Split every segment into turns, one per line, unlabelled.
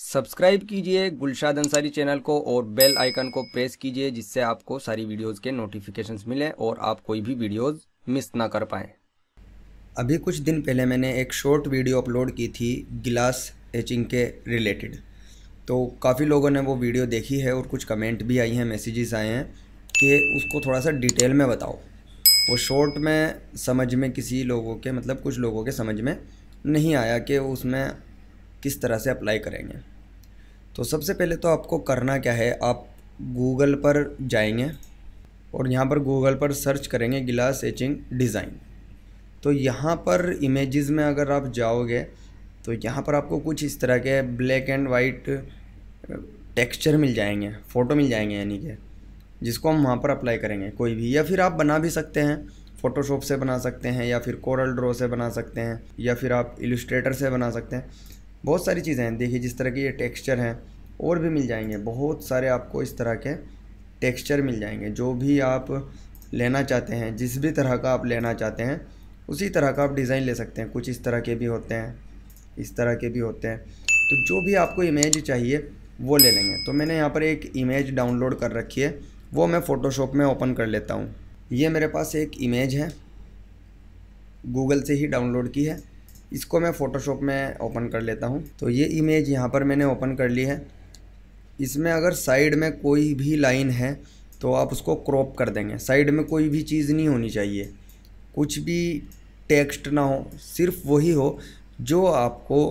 subscribe कीजिए Gulshad Ansari channel को और बेल आइकन को प्रेस कीजिए जिससे आपको सारी वीडियोस के नोटिफिकेशंस मिले और आप कोई भी वीडियोस मिस ना कर पाएँ अभी कुछ दिन पहले मैंने एक शॉर्ट वीडियो अपलोड की थी गिलास एचिंग के रिलेटेड तो काफ़ी लोगों ने वो वीडियो देखी है और कुछ कमेंट भी आई हैं मैसेजेस आए हैं कि उसको थोड़ा सा डिटेल में बताओ वो शॉर्ट में समझ में किसी लोगों के मतलब कुछ लोगों के समझ में नहीं आया कि उसमें किस तरह से अप्लाई करेंगे तो सबसे पहले तो आपको करना क्या है आप गूगल पर जाएंगे और यहाँ पर गूगल पर सर्च करेंगे गिलास एचिंग डिज़ाइन तो यहाँ पर इमेजेस में अगर आप जाओगे तो यहाँ पर आपको कुछ इस तरह के ब्लैक एंड वाइट टेक्सचर मिल जाएंगे फ़ोटो मिल जाएंगे यानी कि जिसको हम वहाँ पर अप्लाई करेंगे कोई भी या फिर आप बना भी सकते हैं फ़ोटोशॉप से बना सकते हैं या फिर कोरल ड्रॉ से बना सकते हैं या फिर आप इलस्ट्रेटर से बना सकते हैं बहुत सारी चीज़ें हैं देखिए जिस तरह के ये टेक्स्चर हैं और भी मिल जाएंगे बहुत सारे आपको इस तरह के टेक्स्चर मिल जाएंगे जो भी आप लेना चाहते हैं जिस भी तरह का आप लेना चाहते हैं उसी तरह का आप डिज़ाइन ले सकते हैं कुछ इस तरह के भी होते हैं इस तरह के भी होते हैं तो जो भी आपको इमेज चाहिए वो ले लेंगे तो मैंने यहाँ पर एक इमेज डाउनलोड कर रखी है वो मैं फ़ोटोशॉप में ओपन कर लेता हूँ ये मेरे पास एक इमेज है गूगल से ही डाउनलोड की है इसको मैं फ़ोटोशॉप में ओपन कर लेता हूँ तो ये इमेज यहाँ पर मैंने ओपन कर ली है इसमें अगर साइड में कोई भी लाइन है तो आप उसको क्रॉप कर देंगे साइड में कोई भी चीज़ नहीं होनी चाहिए कुछ भी टेक्स्ट ना हो सिर्फ वही हो जो आपको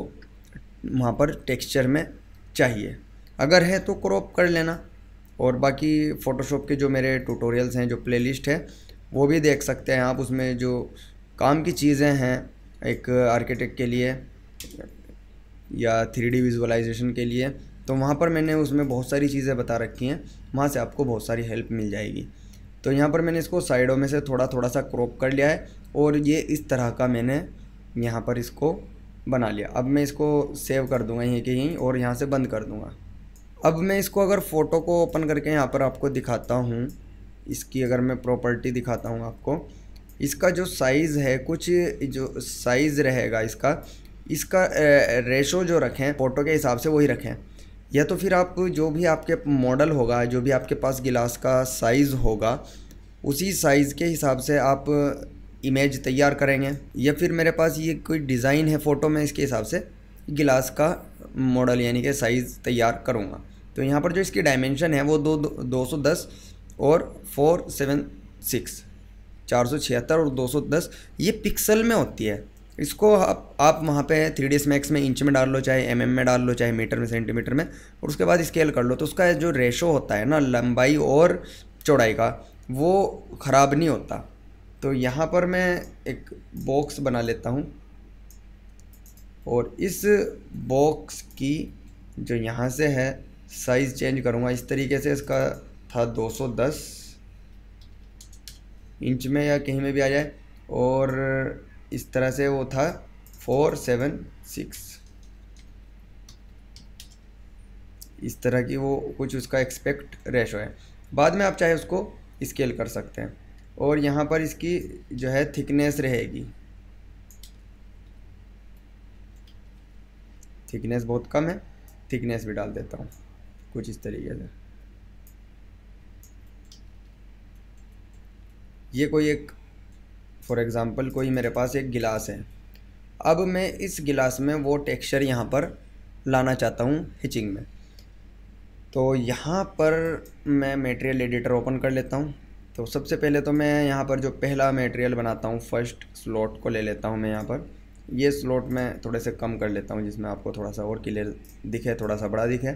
वहाँ पर टेक्सचर में चाहिए अगर है तो क्रॉप कर लेना और बाकी फ़ोटोशॉप के जो मेरे ट्यूटोरियल्स हैं जो प्लेलिस्ट है वो भी देख सकते हैं आप उसमें जो काम की चीज़ें हैं एक आर्किटेक्ट के लिए या थ्री डी विजुअलाइजेशन के लिए तो वहाँ पर मैंने उसमें बहुत सारी चीज़ें बता रखी हैं वहाँ से आपको बहुत सारी हेल्प मिल जाएगी तो यहाँ पर मैंने इसको साइडों में से थोड़ा थोड़ा सा क्रॉप कर लिया है और ये इस तरह का मैंने यहाँ पर इसको बना लिया अब मैं इसको सेव कर दूँगा यहीं के यहीं और यहाँ से बंद कर दूँगा अब मैं इसको अगर फ़ोटो को ओपन करके यहाँ पर आपको दिखाता हूँ इसकी अगर मैं प्रॉपर्टी दिखाता हूँ आपको इसका जो साइज़ है कुछ जो साइज़ रहेगा इसका इसका रेशो जो रखें फ़ोटो के हिसाब से वही रखें या तो फिर आप जो भी आपके मॉडल होगा जो भी आपके पास गिलास का साइज़ होगा उसी साइज़ के हिसाब से आप इमेज तैयार करेंगे या फिर मेरे पास ये कोई डिज़ाइन है फ़ोटो में इसके हिसाब से गिलास का मॉडल यानी कि साइज़ तैयार करूँगा तो यहाँ पर जो इसकी डायमेंशन है वो दो दो सौ दस और फोर सेवन सिक्स चार सौ छिहत्तर और दो सौ दस ये पिक्सल में होती है इसको आप आप वहाँ पे थ्री डी मैक्स में इंच में डाल लो चाहे एम mm में डाल लो चाहे मीटर में सेंटीमीटर में और उसके बाद स्केल कर लो तो उसका जो रेशो होता है ना लंबाई और चौड़ाई का वो ख़राब नहीं होता तो यहाँ पर मैं एक बॉक्स बना लेता हूँ और इस बॉक्स की जो यहाँ से है साइज़ चेंज करूँगा इस तरीके से इसका था 210 इंच में या कहीं में भी आ जाए और इस तरह से वो था फोर सेवन सिक्स इस तरह की वो कुछ उसका एक्सपेक्ट रेशो है बाद में आप चाहे उसको स्केल कर सकते हैं और यहाँ पर इसकी जो है थिकनेस रहेगी थिकनेस बहुत कम है थिकनेस भी डाल देता हूँ कुछ इस तरीके से ये कोई एक फॉर एग्ज़ाम्पल कोई मेरे पास एक गिलास है अब मैं इस गिलास में वो टेक्सचर यहाँ पर लाना चाहता हूँ हिचिंग में तो यहाँ पर मैं मेटेरियल एडिटर ओपन कर लेता हूँ तो सबसे पहले तो मैं यहाँ पर जो पहला मेटेरियल बनाता हूँ फर्स्ट स्लॉट को ले लेता हूँ मैं यहाँ पर ये स्लॉट मैं थोड़े से कम कर लेता हूँ जिसमें आपको थोड़ा सा और क्लियर दिखे थोड़ा सा बड़ा दिखे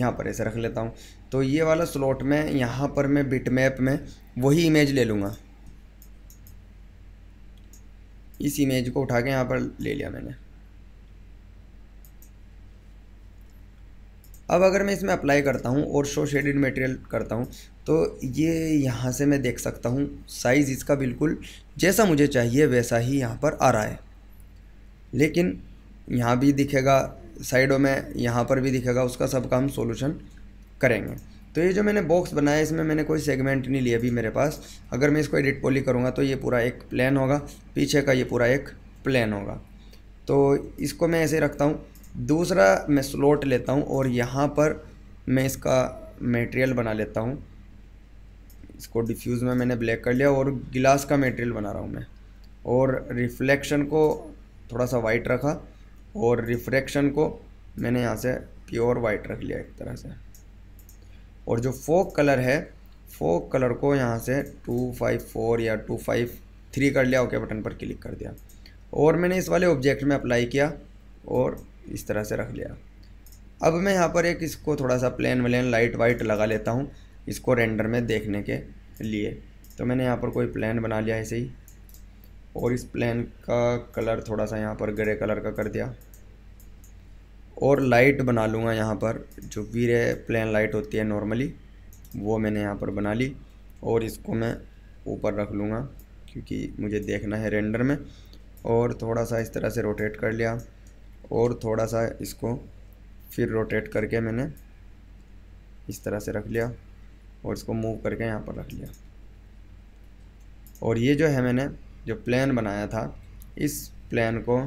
यहाँ पर ऐसे रख लेता हूँ तो ये वाला स्लॉट में यहाँ पर मैं बिटमैप में वही इमेज ले लूँगा इस इमेज को उठा के यहाँ पर ले लिया मैंने अब अगर मैं इसमें अप्लाई करता हूँ और शो शेडेड मटेरियल करता हूँ तो ये यहाँ से मैं देख सकता हूँ साइज़ इसका बिल्कुल जैसा मुझे चाहिए वैसा ही यहाँ पर आ रहा है लेकिन यहाँ भी दिखेगा साइडों में यहाँ पर भी दिखेगा उसका सब काम सोल्यूशन करेंगे तो ये जो मैंने बॉक्स बनाया इसमें मैंने कोई सेगमेंट नहीं लिया अभी मेरे पास अगर मैं इसको एडिट पोली करूँगा तो ये पूरा एक प्लान होगा पीछे का ये पूरा एक प्लान होगा तो इसको मैं ऐसे रखता हूँ दूसरा मैं स्लोट लेता हूँ और यहाँ पर मैं इसका मटेरियल बना लेता हूँ इसको डिफ्यूज़ में मैंने ब्लैक कर लिया और गिलास का मटेरियल बना रहा हूँ मैं और रिफ्लेक्शन को थोड़ा सा वाइट रखा और रिफ्रैक्शन को मैंने यहाँ से प्योर वाइट रख लिया एक तरह से और जो फोक कलर है फोक कलर को यहाँ से टू फाइव फोर या टू फाइव थ्री कर लिया ओके बटन पर क्लिक कर दिया और मैंने इस वाले ऑब्जेक्ट में अप्लाई किया और इस तरह से रख लिया अब मैं यहाँ पर एक इसको थोड़ा सा प्लेन व्लेन लाइट वाइट लगा लेता हूँ इसको रेंडर में देखने के लिए तो मैंने यहाँ पर कोई प्लान बना लिया ऐसे ही और इस प्लान का कलर थोड़ा सा यहाँ पर ग्रे कलर का कर दिया और लाइट बना लूँगा यहाँ पर जो वीरे प्लेन लाइट होती है नॉर्मली वो मैंने यहाँ पर बना ली और इसको मैं ऊपर रख लूँगा क्योंकि मुझे देखना है रेंडर में और थोड़ा सा इस तरह से रोटेट कर लिया और थोड़ा सा इसको फिर रोटेट करके मैंने इस तरह से रख लिया और इसको मूव करके यहाँ पर रख लिया और ये जो है मैंने जो प्लान बनाया था इस प्लान को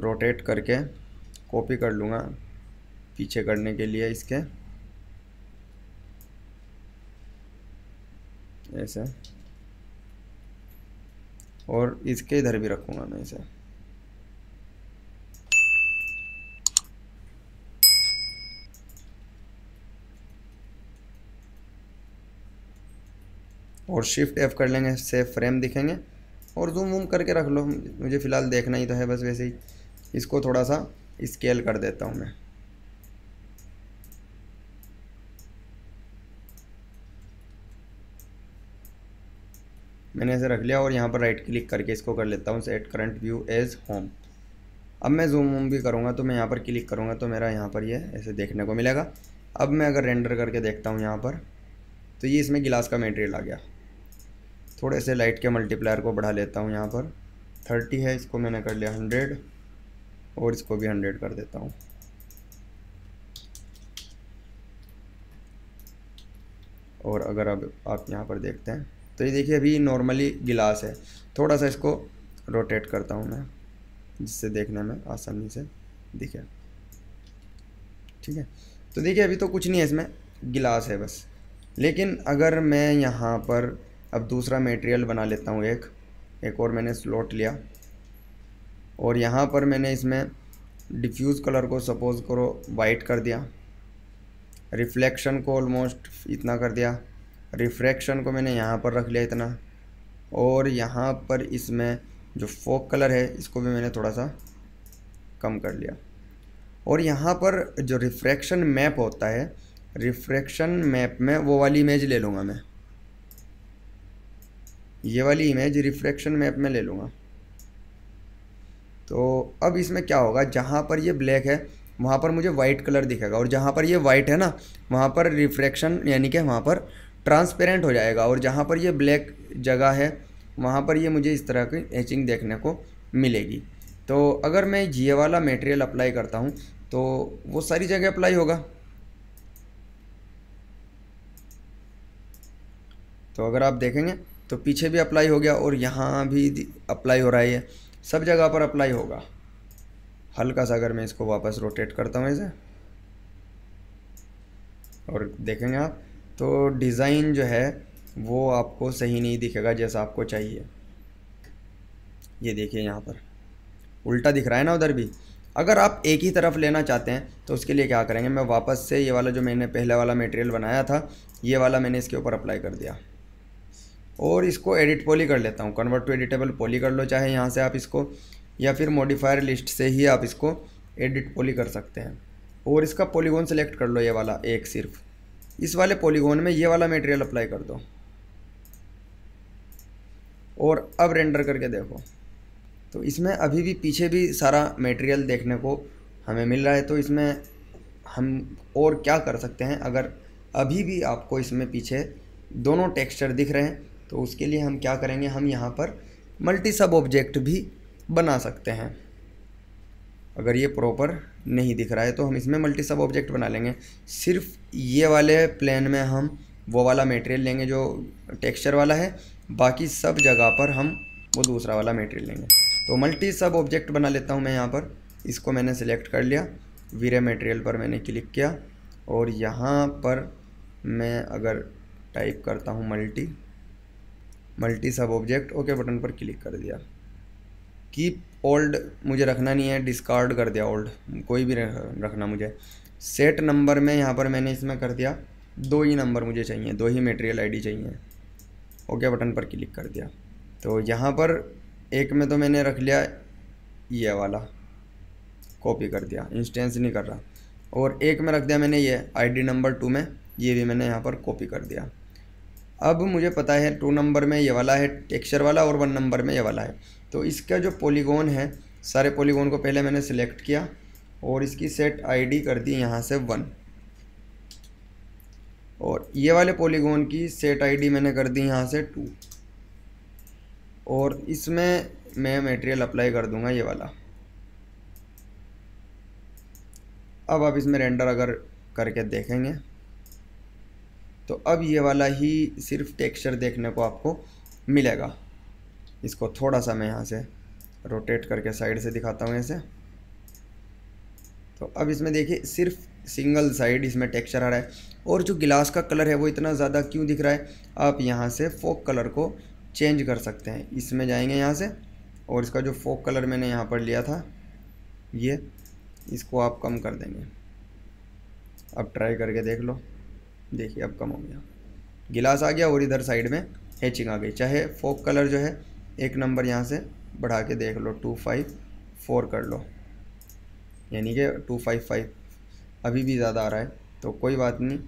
रोटेट करके कॉपी कर लूँगा पीछे करने के लिए इसके ऐसे और इसके इधर भी रखूँगा मैं इसे और शिफ्ट एफ कर लेंगे से फ्रेम दिखेंगे और जूम वूम करके रख लो मुझे फ़िलहाल देखना ही तो है बस वैसे ही इसको थोड़ा सा स्केल कर देता हूँ मैं मैंने ऐसे रख लिया और यहाँ पर राइट क्लिक करके इसको कर लेता हूँ set current view as home अब मैं जूम वूम भी करूँगा तो मैं यहाँ पर क्लिक करूँगा तो मेरा यहाँ पर ये यह ऐसे देखने को मिलेगा अब मैं अगर रेंडर करके देखता हूँ यहाँ पर तो ये इसमें गिलास का मटेरियल आ गया थोड़े से लाइट के मल्टीप्लायर को बढ़ा लेता हूँ यहाँ पर थर्टी है इसको मैंने कर लिया हंड्रेड और इसको भी हंड्रेड कर देता हूँ और अगर अब आप यहाँ पर देखते हैं तो ये देखिए अभी नॉर्मली गिलास है थोड़ा सा इसको रोटेट करता हूँ मैं जिससे देखने में आसानी से दिखे ठीक है तो देखिए अभी तो कुछ नहीं है इसमें गिलास है बस लेकिन अगर मैं यहाँ पर अब दूसरा मटेरियल बना लेता हूँ एक एक और मैंने स्लॉट लिया और यहाँ पर मैंने इसमें डिफ्यूज़ कलर को सपोज़ करो वाइट कर दिया रिफ्लेक्शन को ऑलमोस्ट इतना कर दिया रिफ्रैक्शन को मैंने यहाँ पर रख लिया इतना और यहाँ पर इसमें जो फोक कलर है इसको भी मैंने थोड़ा सा कम कर लिया और यहाँ पर जो रिफ्रैक्शन मैप होता है रिफ्रैक्शन मैप में वो वाली इमेज ले लूँगा मैं ये वाली इमेज रिफ्रैक्शन मैप में ले लूँगा तो अब इसमें क्या होगा जहाँ पर ये ब्लैक है वहाँ पर मुझे वाइट कलर दिखेगा और जहाँ पर ये वाइट है ना वहाँ पर रिफ्रैक्शन यानी कि वहाँ पर ट्रांसपेरेंट हो जाएगा और जहाँ पर ये ब्लैक जगह है वहाँ पर ये मुझे इस तरह की एचिंग देखने को मिलेगी तो अगर मैं ये वाला मटेरियल अप्लाई करता हूँ तो वो सारी जगह अप्लाई होगा तो अगर आप देखेंगे तो पीछे भी अप्लाई हो गया और यहाँ भी अप्लाई हो रहा है सब जगह पर अप्लाई होगा हल्का सा अगर मैं इसको वापस रोटेट करता हूँ इसे और देखेंगे आप तो डिज़ाइन जो है वो आपको सही नहीं दिखेगा जैसा आपको चाहिए ये देखिए यहाँ पर उल्टा दिख रहा है ना उधर भी अगर आप एक ही तरफ लेना चाहते हैं तो उसके लिए क्या करेंगे मैं वापस से ये वाला जो मैंने पहले वाला मटेरियल बनाया था ये वाला मैंने इसके ऊपर अप्लाई कर दिया और इसको एडिट पोली कर लेता हूँ कन्वर्ट टू एडिटेबल पोली कर लो चाहे यहाँ से आप इसको या फिर मॉडिफायर लिस्ट से ही आप इसको एडिट पोली कर सकते हैं और इसका पोलीगोन सेलेक्ट कर लो ये वाला एक सिर्फ इस वाले पोलीगोन में ये वाला मटेरियल अप्लाई कर दो और अब रेंडर करके देखो तो इसमें अभी भी पीछे भी सारा मटेरियल देखने को हमें मिल रहा है तो इसमें हम और क्या कर सकते हैं अगर अभी भी आपको इसमें पीछे दोनों टेक्सचर दिख रहे हैं तो उसके लिए हम क्या करेंगे हम यहाँ पर मल्टी सब ऑब्जेक्ट भी बना सकते हैं अगर ये प्रॉपर नहीं दिख रहा है तो हम इसमें मल्टी सब ऑब्जेक्ट बना लेंगे सिर्फ ये वाले प्लेन में हम वो वाला मटेरियल लेंगे जो टेक्सचर वाला है बाकी सब जगह पर हम वो दूसरा वाला मटेरियल लेंगे तो मल्टी सब ऑब्जेक्ट बना लेता हूँ मैं यहाँ पर इसको मैंने सेलेक्ट कर लिया वीरे मटेरियल पर मैंने क्लिक किया और यहाँ पर मैं अगर टाइप करता हूँ multi multi sub object okay button पर क्लिक कर दिया कीप ओल्ड मुझे रखना नहीं है डिस्कार्ड कर दिया ओल्ड कोई भी रखना मुझे सेट नंबर में यहाँ पर मैंने इसमें कर दिया दो ही नंबर मुझे चाहिए दो ही मटेरियल आईडी चाहिए ओके बटन पर क्लिक कर दिया तो यहाँ पर एक में तो मैंने रख लिया ये वाला कॉपी कर दिया इंस्टेंस नहीं कर रहा और एक में रख दिया मैंने ये आईडी नंबर टू में ये भी मैंने यहाँ पर कॉपी कर दिया अब मुझे पता है टू नंबर में ये वाला है टेक्सचर वाला और वन नंबर में ये वाला है तो इसका जो पॉलीगोन है सारे पोलीगोन को पहले मैंने सेलेक्ट किया और इसकी सेट आईडी कर दी यहाँ से वन और ये वाले पॉलीगोन की सेट आईडी मैंने कर दी यहाँ से टू और इसमें मैं मटेरियल अप्लाई कर दूंगा ये वाला अब आप इसमें रेंडर अगर करके देखेंगे तो अब ये वाला ही सिर्फ टेक्सचर देखने को आपको मिलेगा इसको थोड़ा सा मैं यहाँ से रोटेट करके साइड से दिखाता हूँ ऐसे तो अब इसमें देखिए सिर्फ सिंगल साइड इसमें टेक्सचर आ रहा है और जो गिलास का कलर है वो इतना ज़्यादा क्यों दिख रहा है आप यहाँ से फोक कलर को चेंज कर सकते हैं इसमें जाएंगे यहाँ से और इसका जो फोक कलर मैंने यहाँ पर लिया था ये इसको आप कम कर देंगे अब ट्राई करके देख लो देखिए अब कम हो गया गिलास आ गया और इधर साइड में हैचिंग आ गई चाहे फोक कलर जो है एक नंबर यहाँ से बढ़ा के देख लो टू फाइव फोर कर लो यानी कि टू फाइव फाइव अभी भी ज़्यादा आ रहा है तो कोई बात नहीं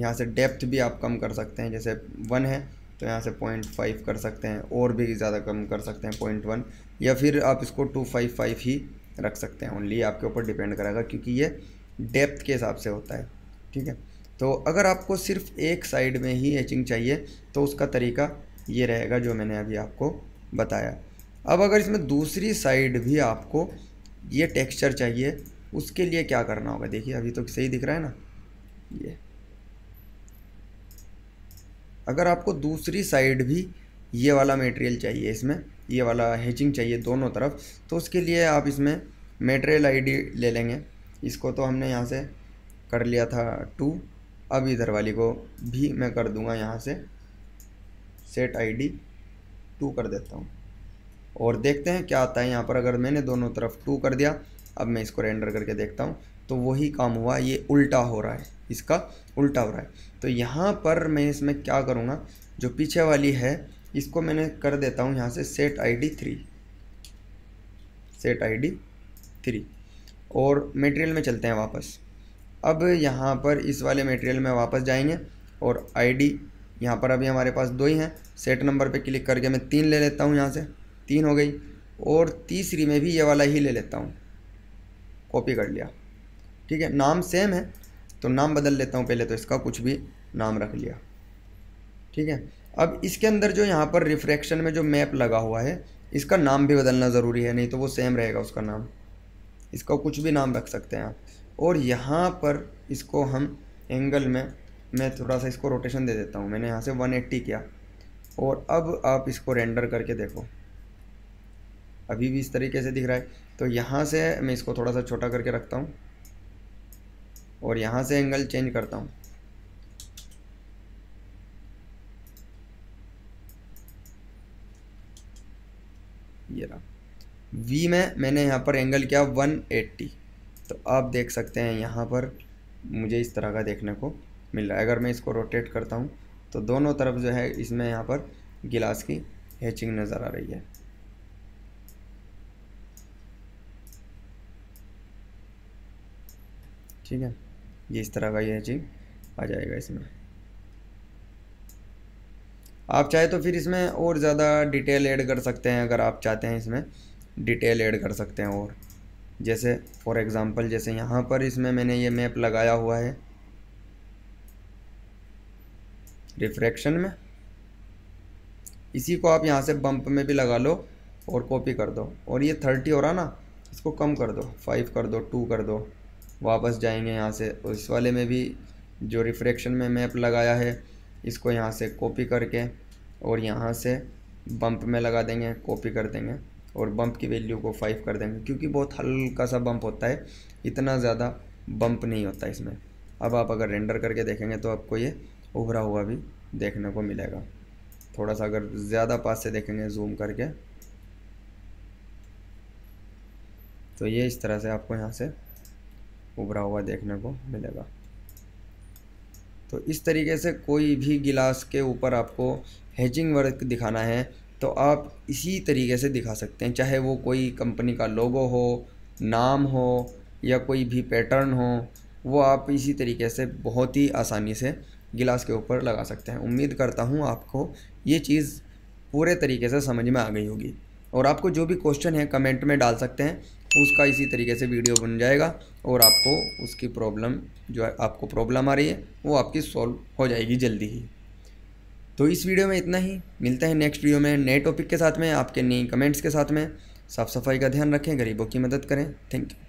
यहाँ से डेप्थ भी आप कम कर सकते हैं जैसे वन है तो यहाँ से पॉइंट फाइव कर सकते हैं और भी ज़्यादा कम कर सकते हैं पॉइंट वन या फिर आप इसको टू फाइव फाइव ही रख सकते हैं ओनली आपके ऊपर डिपेंड करेगा क्योंकि ये डेप्थ के हिसाब से होता है ठीक है तो अगर आपको सिर्फ एक साइड में ही हैचिंग चाहिए तो उसका तरीका ये रहेगा जो मैंने अभी आपको बताया अब अगर इसमें दूसरी साइड भी आपको ये टेक्सचर चाहिए उसके लिए क्या करना होगा देखिए अभी तो सही दिख रहा है ना ये अगर आपको दूसरी साइड भी ये वाला मटेरियल चाहिए इसमें ये वाला हैचिंग चाहिए दोनों तरफ तो उसके लिए आप इसमें मटेरियल आईडी ले लेंगे इसको तो हमने यहाँ से कर लिया था टू अब इधर वाली को भी मैं कर दूंगा यहाँ से सेट आईडी टू कर देता हूँ और देखते हैं क्या आता है यहाँ पर अगर मैंने दोनों तरफ टू कर दिया अब मैं इसको रेंडर करके देखता हूँ तो वही काम हुआ ये उल्टा हो रहा है इसका उल्टा हो रहा है तो यहाँ पर मैं इसमें क्या करूँगा जो पीछे वाली है इसको मैंने कर देता हूँ यहाँ से set I D three set I D three और मेटेरियल में चलते हैं वापस अब यहाँ पर इस वाले मटेरियल में वापस जाएंगे और आईडी यहाँ पर अभी हमारे पास दो ही हैं सेट नंबर पे क्लिक करके मैं तीन ले लेता हूँ यहाँ से तीन हो गई और तीसरी में भी ये वाला ही ले लेता हूँ कॉपी कर लिया ठीक है नाम सेम है तो नाम बदल लेता हूँ पहले तो इसका कुछ भी नाम रख लिया ठीक है अब इसके अंदर जो यहाँ पर रिफ्रैक्शन में जो मैप लगा हुआ है इसका नाम भी बदलना ज़रूरी है नहीं तो वो सेम रहेगा उसका नाम इसका कुछ भी नाम रख सकते हैं आप और यहाँ पर इसको हम एंगल में मैं थोड़ा सा इसको रोटेशन दे देता हूँ मैंने यहाँ से 180 किया और अब आप इसको रेंडर करके देखो अभी भी इस तरीके से दिख रहा है तो यहाँ से मैं इसको थोड़ा सा छोटा करके रखता हूँ और यहाँ से एंगल चेंज करता हूँ ये रहा वी में मैंने यहाँ पर एंगल किया 180 तो आप देख सकते हैं यहाँ पर मुझे इस तरह का देखने को मिल रहा है अगर मैं इसको रोटेट करता हूँ तो दोनों तरफ जो है इसमें यहाँ पर गिलास की हैचिंग नज़र आ रही है ठीक है ये इस तरह का ये हैचिंग आ जाएगा इसमें आप चाहे तो फिर इसमें और ज़्यादा डिटेल ऐड कर सकते हैं अगर आप चाहते हैं इसमें डिटेल ऐड कर सकते हैं और जैसे फॉर एग्ज़ाम्पल जैसे यहाँ पर इसमें मैंने ये मैप लगाया हुआ है रिफ्रैक्शन में इसी को आप यहाँ से बम्प में भी लगा लो और कॉपी कर दो और ये थर्टी हो रहा ना इसको कम कर दो फाइव कर दो टू कर दो वापस जाएंगे यहाँ से और इस वाले में भी जो रिफ्रैक्शन में मैप लगाया है इसको यहाँ से कॉपी करके और यहाँ से बम्प में लगा देंगे कॉपी कर देंगे और बम्प की वैल्यू को फाइव कर देंगे क्योंकि बहुत हल्का सा बम्प होता है इतना ज़्यादा बम्प नहीं होता इसमें अब आप अगर रेंडर करके देखेंगे तो आपको ये उभरा हुआ भी देखने को मिलेगा थोड़ा सा अगर ज़्यादा पास से देखेंगे जूम करके तो ये इस तरह से आपको यहाँ से उभरा हुआ देखने को मिलेगा तो इस तरीके से कोई भी गिलास के ऊपर आपको हैचिंग वर्क दिखाना है तो आप इसी तरीके से दिखा सकते हैं चाहे वो कोई कंपनी का लोगो हो नाम हो या कोई भी पैटर्न हो वो आप इसी तरीके से बहुत ही आसानी से गिलास के ऊपर लगा सकते हैं उम्मीद करता हूँ आपको ये चीज़ पूरे तरीके से समझ में आ गई होगी और आपको जो भी क्वेश्चन है कमेंट में डाल सकते हैं उसका इसी तरीके से वीडियो बन जाएगा और आपको उसकी प्रॉब्लम जो है आपको प्रॉब्लम आ रही है वो आपकी सॉल्व हो जाएगी जल्दी ही तो इस वीडियो में इतना ही मिलता है नेक्स्ट वीडियो में नए टॉपिक के साथ में आपके नई कमेंट्स के साथ में साफ़ सफाई का ध्यान रखें गरीबों की मदद करें थैंक यू